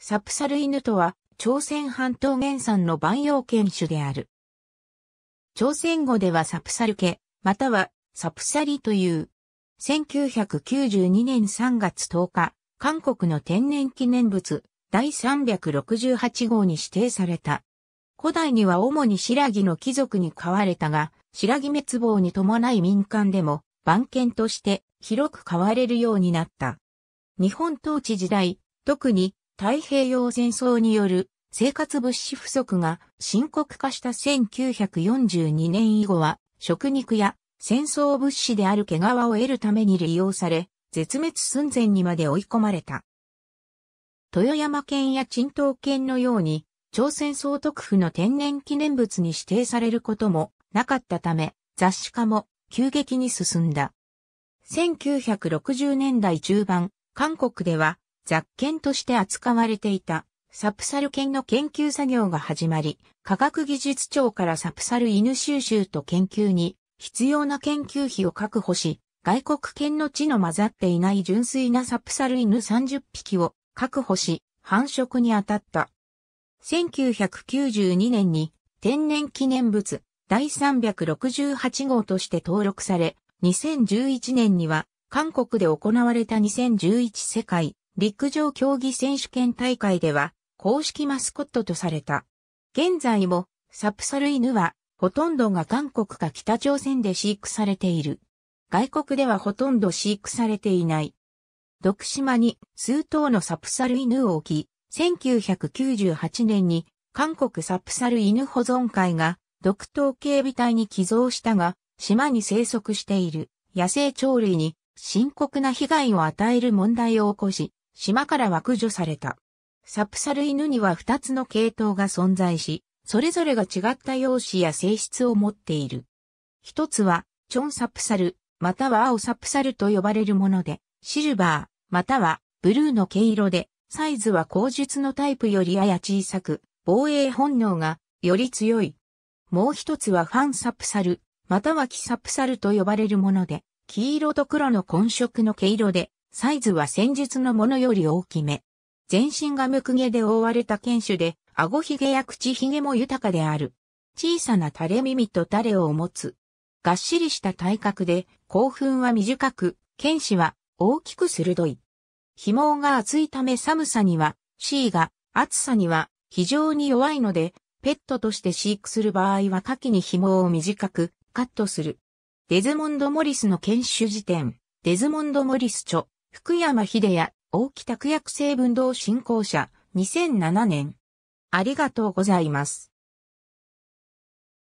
サプサル犬とは、朝鮮半島原産の万葉犬種である。朝鮮語ではサプサル家、またはサプサリという。1992年3月10日、韓国の天然記念物第368号に指定された。古代には主に白木の貴族に飼われたが、白木滅亡に伴い民間でも番犬として広く飼われるようになった。日本統治時代、特に太平洋戦争による生活物資不足が深刻化した1942年以後は食肉や戦争物資である毛皮を得るために利用され、絶滅寸前にまで追い込まれた。豊山県や鎮東県のように、朝鮮総督府の天然記念物に指定されることもなかったため、雑誌化も急激に進んだ。1960年代中盤、韓国では雑犬として扱われていたサプサル犬の研究作業が始まり、科学技術庁からサプサル犬収集と研究に必要な研究費を確保し、外国犬の地の混ざっていない純粋なサプサル犬30匹を確保し、繁殖に当たった。1992年に天然記念物第368号として登録され、2011年には韓国で行われた2011世界陸上競技選手権大会では公式マスコットとされた。現在もサプサル犬はほとんどが韓国か北朝鮮で飼育されている。外国ではほとんど飼育されていない。徳島に数頭のサプサル犬を置き、1998年に韓国サプサル犬保存会が独島警備隊に寄贈したが、島に生息している野生鳥類に深刻な被害を与える問題を起こし、島からは駆除された。サプサル犬には2つの系統が存在し、それぞれが違った容姿や性質を持っている。一つは、チョンサプサル、または青サプサルと呼ばれるもので、シルバー、またはブルーの毛色で、サイズは口述のタイプよりやや小さく、防衛本能がより強い。もう一つはファンサプサル、またはキサプサルと呼ばれるもので、黄色と黒の混色の毛色で、サイズは戦術のものより大きめ。全身が無垢げで覆われた犬種で、顎ひげや口ひげも豊かである。小さな垂れ耳と垂れを持つ。がっしりした体格で、興奮は短く、剣士は大きく鋭い。紐が厚いため寒さには、C が暑さには非常に弱いので、ペットとして飼育する場合は夏季に紐を短くカットする。デズモンド・モリスの犬種辞典、デズモンド・モリス著、福山秀也、大木拓役成分同振興者、2007年。ありがとうございます。